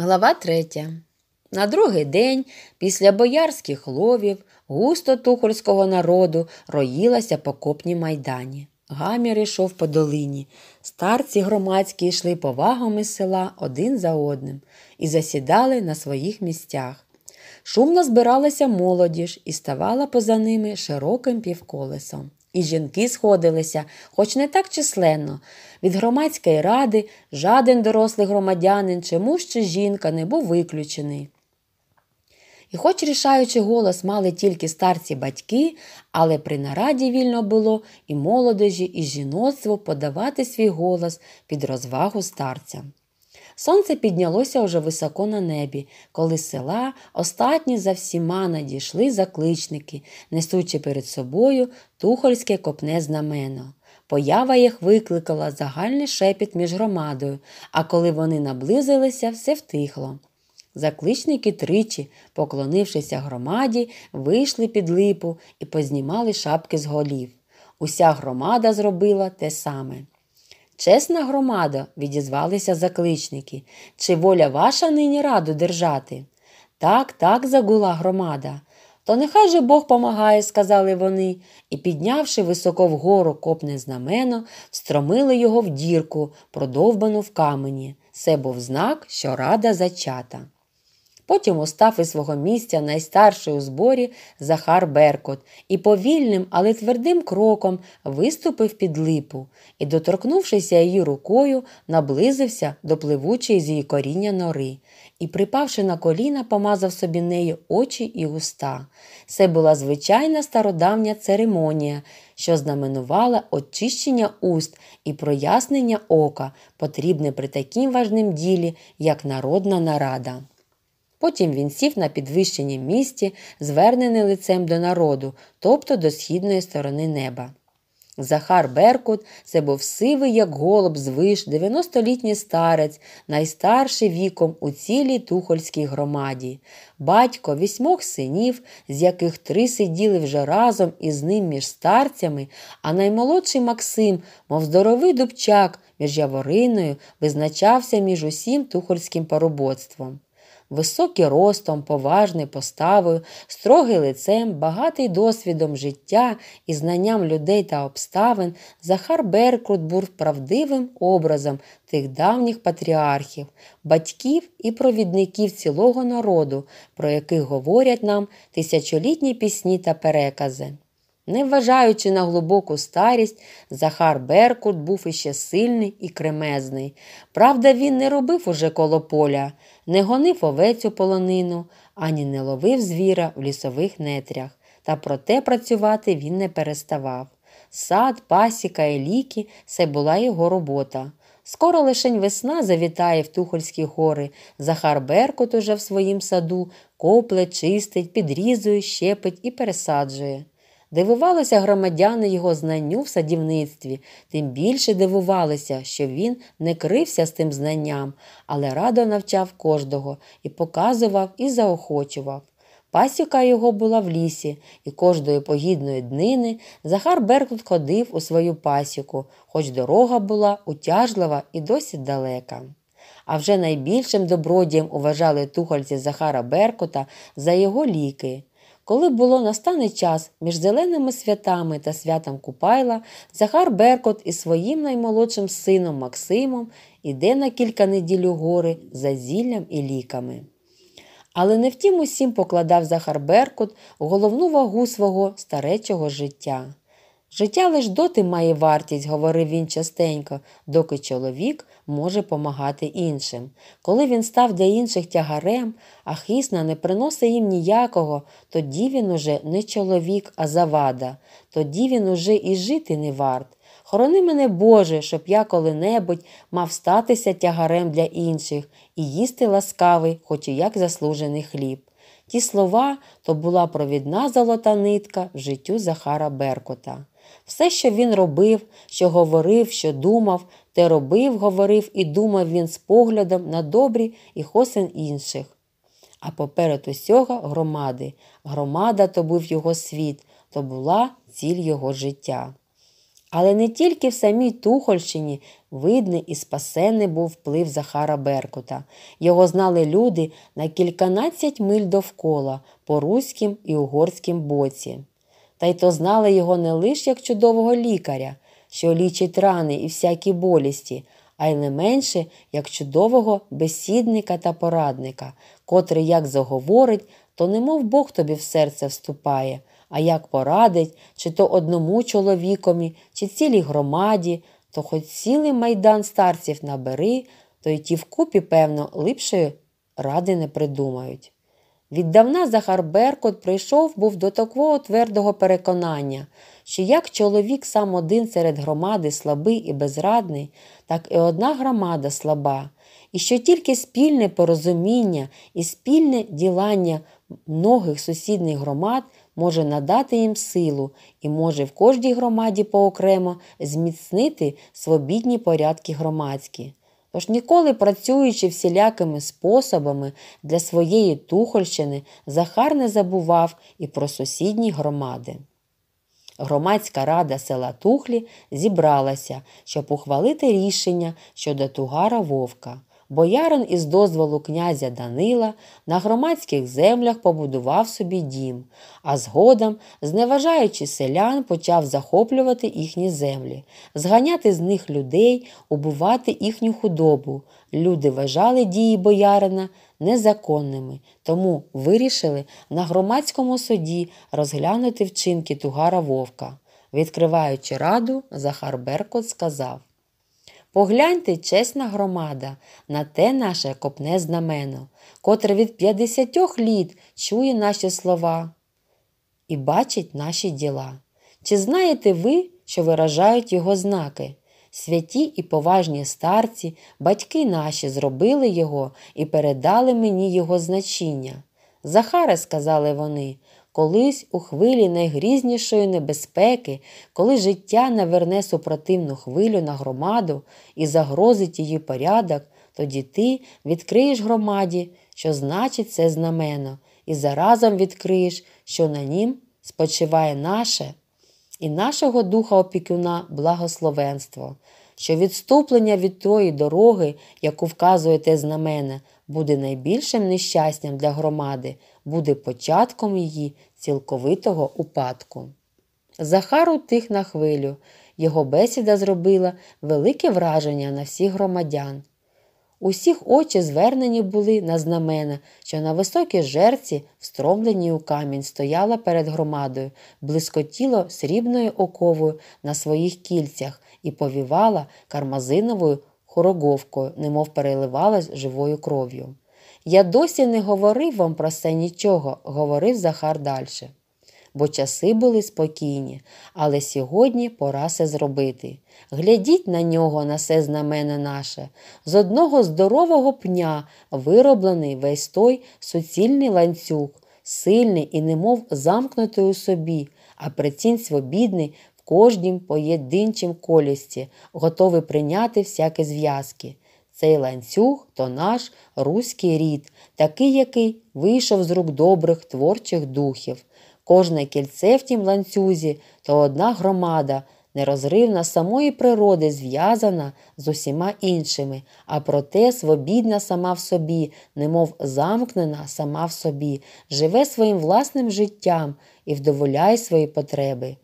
Глава третя. На другий день після боярських ловів густо тухольського народу роїлася по копні майдані. Гамір йшов по долині. Старці громадські йшли повагами села один за одним і засідали на своїх місцях. Шумно збиралася молодіж і ставала поза ними широким півколесом і жінки сходилися, хоч не так численно. Від громадської ради жаден дорослий громадянин чи муж чи жінка не був виключений. І, хоч рішаючий голос мали тільки старці батьки, але при нараді вільно було і молодежі, і жіноцтво подавати свій голос під розвагу старцям. Сонце піднялося уже високо на небі, коли села остатні за всіма надійшли закличники, несучи перед собою тухольське копне знамено. Поява їх викликала загальний шепіт між громадою, а коли вони наблизилися, все втихло. Закличники тричі, поклонившися громаді, вийшли під липу і познімали шапки з голів. Уся громада зробила те саме. Чесна громада, відізвалися закличники. Чи воля ваша нині раду держати? Так, так, загула громада. То нехай же Бог помагає, сказали вони, і, піднявши високо вгору копне знамено, стромили його в дірку, продовбану в камені. Це був знак, що рада зачата. Потім устав із свого місця найстарший у зборі Захар Беркот і повільним, але твердим кроком виступив під липу і, доторкнувшися її рукою, наблизився до пливучої з її коріння нори і, припавши на коліна, помазав собі нею очі і уста. Це була звичайна стародавня церемонія, що знаменувала очищення уст і прояснення ока, потрібне при такім важним ділі, як народна нарада. Потім він сів на підвищенім місці, звернений лицем до народу, тобто до східної сторони неба. Захар Беркут це був сивий, як голуб звиш, виш, 90-літній старець, найстарший віком у цілій тухольській громаді, батько вісьмох синів, з яких три сиділи вже разом із ним між старцями, а наймолодший Максим, мов здоровий дубчак, між явориною, визначався між усім тухольським пароботством високий ростом, поважний поставою, строгий лицем, багатий досвідом життя і знанням людей та обставин, Захар Беркут був правдивим образом тих давніх патріархів, батьків і провідників цілого народу, про яких говорять нам тисячолітні пісні та перекази. Не вважаючи на глибоку старість, Захар Беркут був іще сильний і кремезний. Правда, він не робив уже коло поля, не гонив овецю полонину, ані не ловив звіра в лісових нетрях, та проте працювати він не переставав. Сад, пасіка і ліки це була його робота. Скоро лишень весна завітає в Тухольські гори. Захар Беркут уже в своїм саду копле, чистить, підрізує, щепить і пересаджує. Дивувалися громадяни його знанню в садівництві, тим більше дивувалися, що він не крився з тим знанням, але радо навчав кожного і показував і заохочував. Пасіка його була в лісі, і кожної погідної днини Захар Беркут ходив у свою пасіку, хоч дорога була утяжлива і досить далека. А вже найбільшим добродієм уважали тухольці Захара Беркута за його ліки. Коли було настане час між зеленими святами та святом Купайла, Захар Беркот із своїм наймолодшим сином Максимом іде на кілька неділь у гори за зіллям і ліками. Але не втім усім покладав Захар Беркут головну вагу свого старечого життя. Життя лиш доти має вартість, говорив він частенько, доки чоловік може помагати іншим. Коли він став для інших тягарем, а хисна не приносить їм ніякого, тоді він уже не чоловік, а завада, тоді він уже і жити не варт. Хорони мене Боже, щоб я коли-небудь мав статися тягарем для інших і їсти ласкавий, хоч і як заслужений хліб. Ті слова то була провідна золота нитка в життю Захара Беркута. Все, що він робив, що говорив, що думав, те робив, говорив і думав він з поглядом на добрі і хосен інших. А поперед усього громади. Громада то був його світ, то була ціль його життя. Але не тільки в самій Тухольщині видний і спасенний був вплив Захара Беркута. Його знали люди на кільканадцять миль довкола по руським і угорським боці та й то знали його не лише як чудового лікаря, що лічить рани і всякі болісті, а й не менше як чудового бесідника та порадника, котрий як заговорить, то немов Бог тобі в серце вступає, а як порадить, чи то одному чоловікові, чи цілій громаді, то хоч цілий майдан старців набери, то й ті вкупі, певно, липшої ради не придумають. Віддавна Захар Беркот прийшов був до такого твердого переконання, що як чоловік сам один серед громади слабий і безрадний, так і одна громада слаба, і що тільки спільне порозуміння і спільне ділання многих сусідніх громад може надати їм силу і може в кожній громаді поокремо зміцнити свобідні порядки громадські. Тож ніколи працюючи всілякими способами для своєї Тухольщини, Захар не забував і про сусідні громади. Громадська рада села Тухлі зібралася, щоб ухвалити рішення щодо Тугара Вовка боярин із дозволу князя Данила на громадських землях побудував собі дім, а згодом, зневажаючи селян, почав захоплювати їхні землі, зганяти з них людей, убивати їхню худобу. Люди вважали дії боярина незаконними, тому вирішили на громадському суді розглянути вчинки Тугара Вовка. Відкриваючи раду, Захар Беркот сказав Погляньте, чесна громада, на те наше копне знамено, котре від 50 літ чує наші слова і бачить наші діла. Чи знаєте ви, що виражають його знаки? Святі і поважні старці, батьки наші зробили його і передали мені його значіння. Захаре, сказали вони, колись у хвилі найгрізнішої небезпеки, коли життя наверне супротивну хвилю на громаду і загрозить її порядок, тоді ти відкриєш громаді, що значить це знамено, і заразом відкриєш, що на нім спочиває наше і нашого Духа Опікуна благословенство. Що відступлення від тої дороги, яку вказує те знамена, буде найбільшим нещастям для громади, буде початком її цілковитого упадку. Захар утих на хвилю, його бесіда зробила велике враження на всіх громадян. Усіх очі звернені були на знамена, що на високій жерці, встромленій у камінь, стояла перед громадою, блискотіло срібною оковою на своїх кільцях і повівала кармазиновою хороговкою, немов переливалась живою кров'ю. Я досі не говорив вам про це нічого, говорив Захар далі. Бо часи були спокійні, але сьогодні пора це зробити. Глядіть на нього, на все знамене наше. З одного здорового пня вироблений весь той суцільний ланцюг, сильний і немов замкнутий у собі, а прицінь свобідний в кожнім поєдинчим колісті, готовий прийняти всякі зв'язки. Цей ланцюг то наш руський рід, такий, який вийшов з рук добрих творчих духів. Кожне кільце в тім ланцюзі то одна громада, нерозривна самої природи, зв'язана з усіма іншими, а проте свобідна сама в собі, немов замкнена сама в собі, живе своїм власним життям і вдоволяє свої потреби.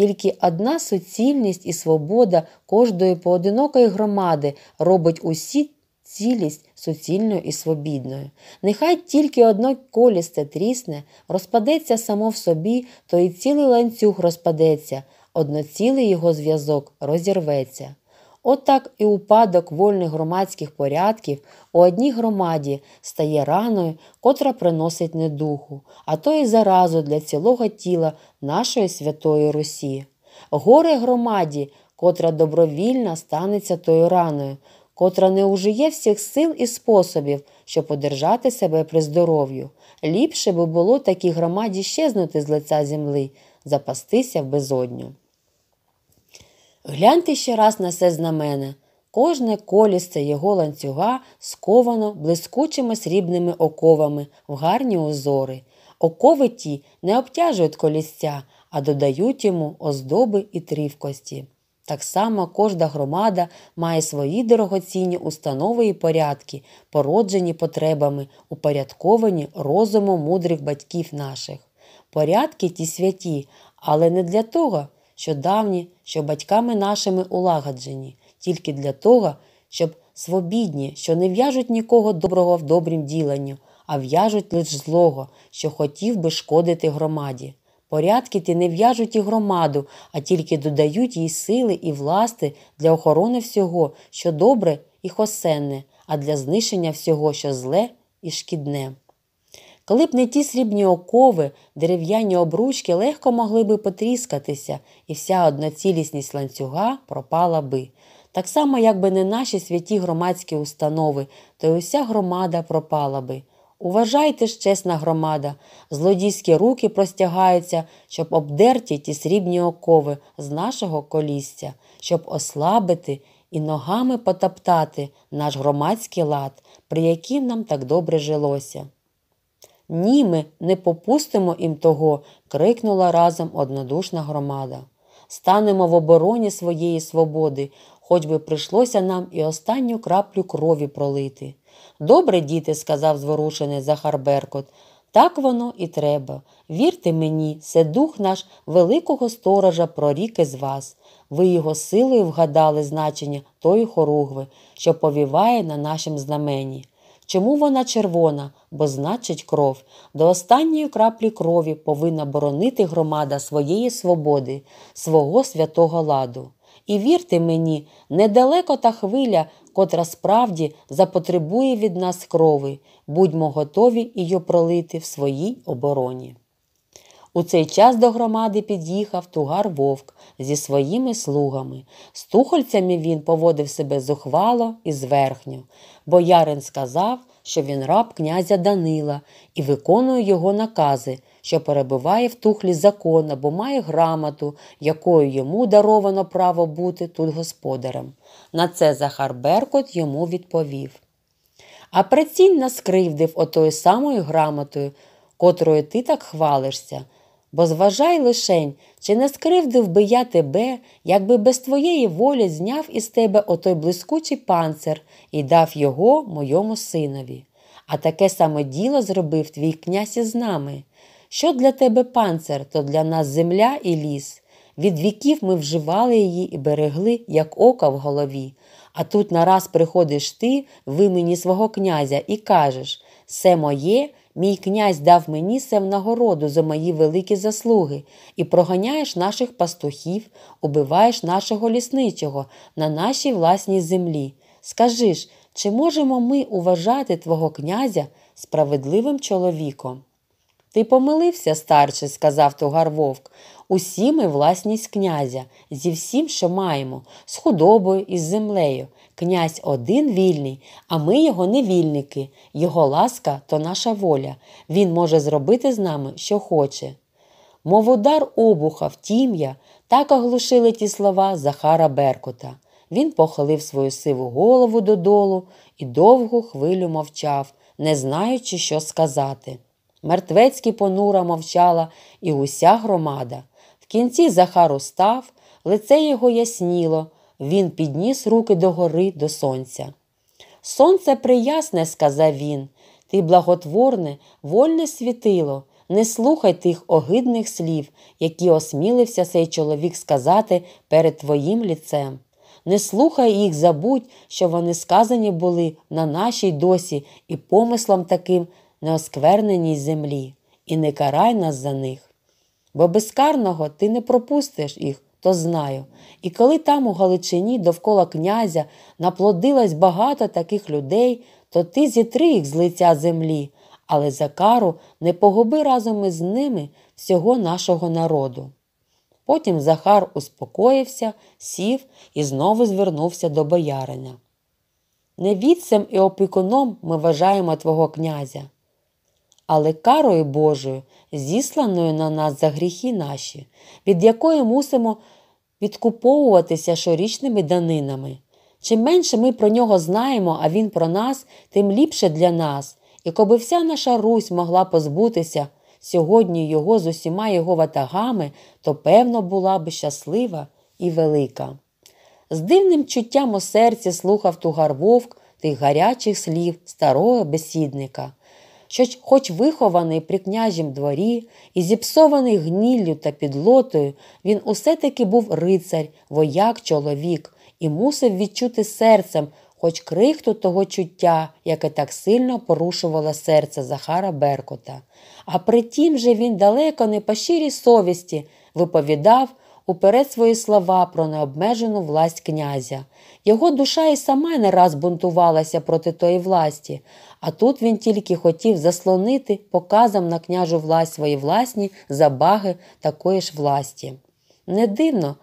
Тільки одна суцільність і свобода кожної поодинокої громади робить усі цілість суцільною і свобідною. Нехай тільки одно колісце трісне, розпадеться само в собі, то і цілий ланцюг розпадеться, одноцілий його зв'язок розірветься. Отак і упадок вольних громадських порядків у одній громаді стає раною, котра приносить недуху, а то і заразу для цілого тіла нашої святої Русі. Горе громаді, котра добровільно станеться тою раною, котра не ужиє всіх сил і способів, щоб одержати себе при здоров'ю. Ліпше би було такій громаді щезнути з лиця земли, запастися в безодню. Гляньте ще раз на це знамене. Кожне колісце його ланцюга сковано блискучими срібними оковами в гарні узори. Окови ті не обтяжують колісця, а додають йому оздоби і тривкості. Так само кожна громада має свої дорогоцінні установи і порядки, породжені потребами, упорядковані розумом мудрих батьків наших. Порядки ті святі, але не для того що давні, що батьками нашими улагоджені, тільки для того, щоб свобідні, що не в'яжуть нікого доброго в добрім діланню, а в'яжуть лише злого, що хотів би шкодити громаді. Порядки ті не в'яжуть і громаду, а тільки додають їй сили і власти для охорони всього, що добре і хосенне, а для знищення всього, що зле і шкідне коли б не ті срібні окови, дерев'яні обручки легко могли би потріскатися, і вся одноцілісність ланцюга пропала би. Так само, якби не наші святі громадські установи, то й уся громада пропала би. Уважайте ж, чесна громада, злодійські руки простягаються, щоб обдерті ті срібні окови з нашого колісся, щоб ослабити і ногами потоптати наш громадський лад, при яким нам так добре жилося. Ні, ми не попустимо їм того, крикнула разом однодушна громада. Станемо в обороні своєї свободи, хоч би прийшлося нам і останню краплю крові пролити. Добре, діти, сказав зворушений Захар Беркот, так воно і треба. Вірте мені, це дух наш великого сторожа прорік із вас. Ви його силою вгадали значення тої хоругви, що повіває на нашім знамені. Чому вона червона? Бо значить кров. До останньої краплі крові повинна боронити громада своєї свободи, свого святого ладу. І вірте мені, недалеко та хвиля, котра справді запотребує від нас крови, будьмо готові її пролити в своїй обороні. У цей час до громади під'їхав тугар вовк зі своїми слугами. З тухольцями він поводив себе зухвало і зверхньо. Боярин сказав, що він раб князя Данила і виконує його накази, що перебуває в тухлі закона, бо має грамоту, якою йому даровано право бути тут господарем. На це Захар Беркот йому відповів. А прицінь наскривдив отою самою грамотою, котрою ти так хвалишся. Бо зважай лишень, чи не скривдив би я тебе, якби без твоєї волі зняв із тебе отой блискучий панцир і дав його моєму синові. А таке саме діло зробив твій князь із нами. Що для тебе панцир, то для нас земля і ліс. Від віків ми вживали її і берегли, як ока в голові. А тут нараз приходиш ти, в імені свого князя, і кажеш: Все моє Мій князь дав мені сем нагороду за мої великі заслуги, і проганяєш наших пастухів, убиваєш нашого лісничого на нашій власній землі. Скажи ж, чи можемо ми уважати твого князя справедливим чоловіком? Ти помилився, старче, сказав Тугар Вовк. Усі ми власність князя, зі всім, що маємо, з худобою і з землею. Князь один вільний, а ми його невільники, його ласка то наша воля. Він може зробити з нами, що хоче. Мов удар обуха в тім'я, так оглушили ті слова Захара Беркута. Він похилив свою сиву голову додолу і довгу хвилю мовчав, не знаючи, що сказати. Мертвецькі понура мовчала і уся громада. В кінці Захар устав, лице його ясніло, він підніс руки догори до сонця. Сонце приясне, сказав він, ти благотворне, вольне світило, не слухай тих огидних слів, які осмілився цей чоловік сказати перед твоїм ліцем. Не слухай їх, забудь, що вони сказані були на нашій досі і помислом таким неоскверненій землі, і не карай нас за них. Бо безкарного ти не пропустиш їх, то знаю. І коли там у Галичині довкола князя наплодилось багато таких людей, то ти зітри їх з лиця землі, але за кару не погуби разом із ними всього нашого народу. Потім Захар успокоївся, сів і знову звернувся до боярина. Не відцем і опікуном ми вважаємо твого князя але карою Божою, зісланою на нас за гріхи наші, від якої мусимо відкуповуватися щорічними данинами. Чим менше ми про нього знаємо, а він про нас, тим ліпше для нас, і коби вся наша Русь могла позбутися сьогодні його з усіма його ватагами, то певно була б щаслива і велика. З дивним чуттям у серці слухав Тугар Вовк тих гарячих слів старого бесідника що, хоч вихований при княжім дворі і зіпсований гніллю та підлотою, він усе таки був рицар, вояк, чоловік, і мусив відчути серцем, хоч крихту того чуття, яке так сильно порушувало серце Захара Беркута. А при тім же він далеко не по щирій совісті виповідав уперед свої слова про необмежену власть князя. Його душа і сама не раз бунтувалася проти тої власті, а тут він тільки хотів заслонити показом на княжу власть свої власні забаги такої ж власті. Не дивно,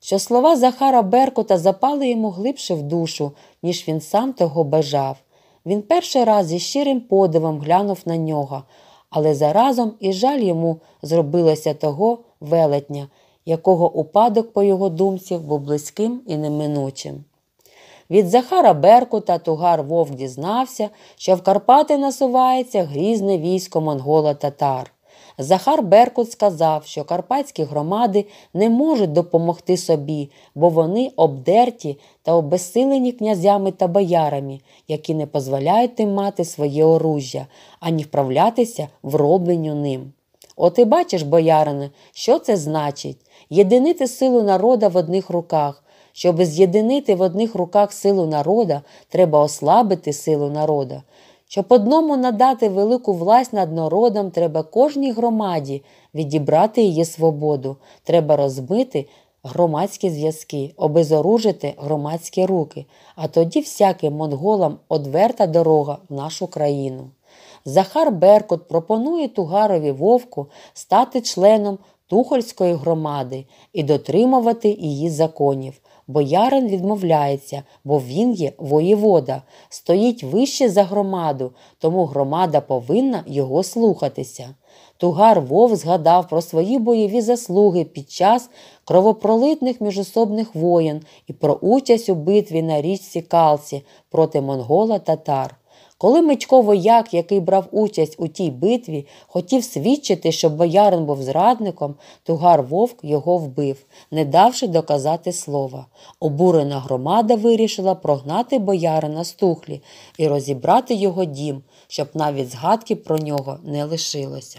що слова Захара Беркута запали йому глибше в душу, ніж він сам того бажав. Він перший раз зі щирим подивом глянув на нього, але заразом і жаль йому зробилося того велетня, якого упадок, по його думці, був близьким і неминучим. Від Захара Беркута тугар вовк дізнався, що в Карпати насувається грізне військо монгола татар. Захар Беркут сказав, що карпатські громади не можуть допомогти собі, бо вони обдерті та обесилені князями та боярами, які не дозволяють їм мати своє оружжя, ані вправлятися в робленню ним. От і бачиш, боярине, що це значить? єдинити силу народа в одних руках. Щоб з'єдинити в одних руках силу народа, треба ослабити силу народа. Щоб одному надати велику власть над народом, треба кожній громаді відібрати її свободу, треба розбити громадські зв'язки, обезоружити громадські руки, а тоді всяким монголам одверта дорога в нашу країну. Захар Беркут пропонує Тугарові Вовку стати членом Тухольської громади і дотримувати її законів. Боярин відмовляється, бо він є воєвода, стоїть вище за громаду, тому громада повинна його слухатися. Тугар Вов згадав про свої бойові заслуги під час кровопролитних міжособних воєн і про участь у битві на річці Калці проти монгола татар. Коли Митько вояк, який брав участь у тій битві, хотів свідчити, що боярин був зрадником, тугар вовк його вбив, не давши доказати слова. Обурена громада вирішила прогнати боярина з тухлі і розібрати його дім, щоб навіть згадки про нього не лишилося.